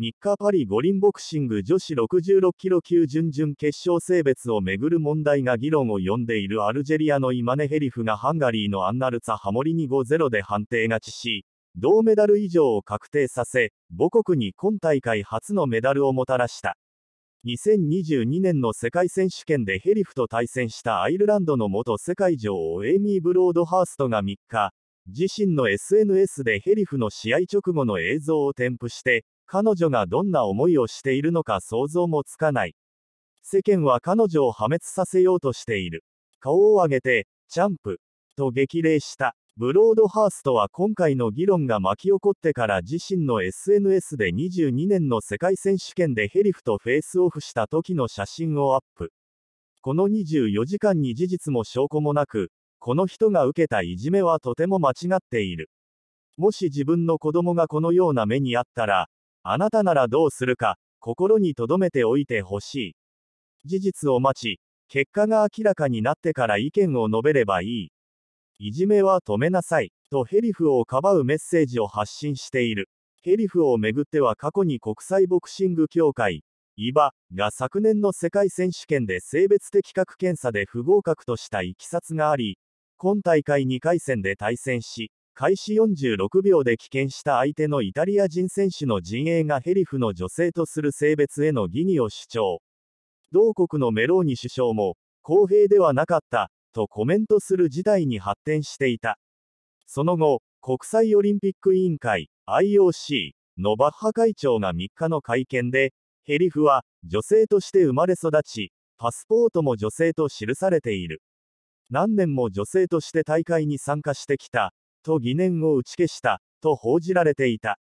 3日パリ五輪ボクシング女子66キロ級準々決勝性別をめぐる問題が議論を呼んでいるアルジェリアのイマネヘリフがハンガリーのアンナルツァハモリに5-0で判定勝ちし、銅メダル以上を確定させ、母国に今大会初のメダルをもたらした。2022年の世界選手権でヘリフと対戦したアイルランドの元世界女王エイミー・ブロードハーストが3日、自身の SNS でヘリフの試合直後の映像を添付して、彼女がどんな思いをしているのか想像もつかない。世間は彼女を破滅させようとしている。顔を上げて、チャンプ、と激励した。ブロードハーストは今回の議論が巻き起こってから自身の SNS で22年の世界選手権でヘリフとフェイスオフした時の写真をアップ。この24時間に事実も証拠もなく、この人が受けたいじめはとても間違っている。もし自分の子供がこのような目にあったら、あなたならどうするか、心に留めておいてほしい。事実を待ち、結果が明らかになってから意見を述べればいい。いじめは止めなさい、とヘリフをかばうメッセージを発信している。ヘリフをめぐっては過去に国際ボクシング協会、IBA が昨年の世界選手権で性別的確検査で不合格としたいきさつがあり、今大会2回戦で対戦し、開始46秒で棄権した相手のイタリア人選手の陣営がヘリフの女性とする性別への疑義を主張。同国のメローニ首相も、公平ではなかった、とコメントする事態に発展していた。その後、国際オリンピック委員会、IOC のバッハ会長が3日の会見で、ヘリフは女性として生まれ育ち、パスポートも女性と記されている。何年も女性として大会に参加してきた、と疑念を打ち消した、と報じられていた。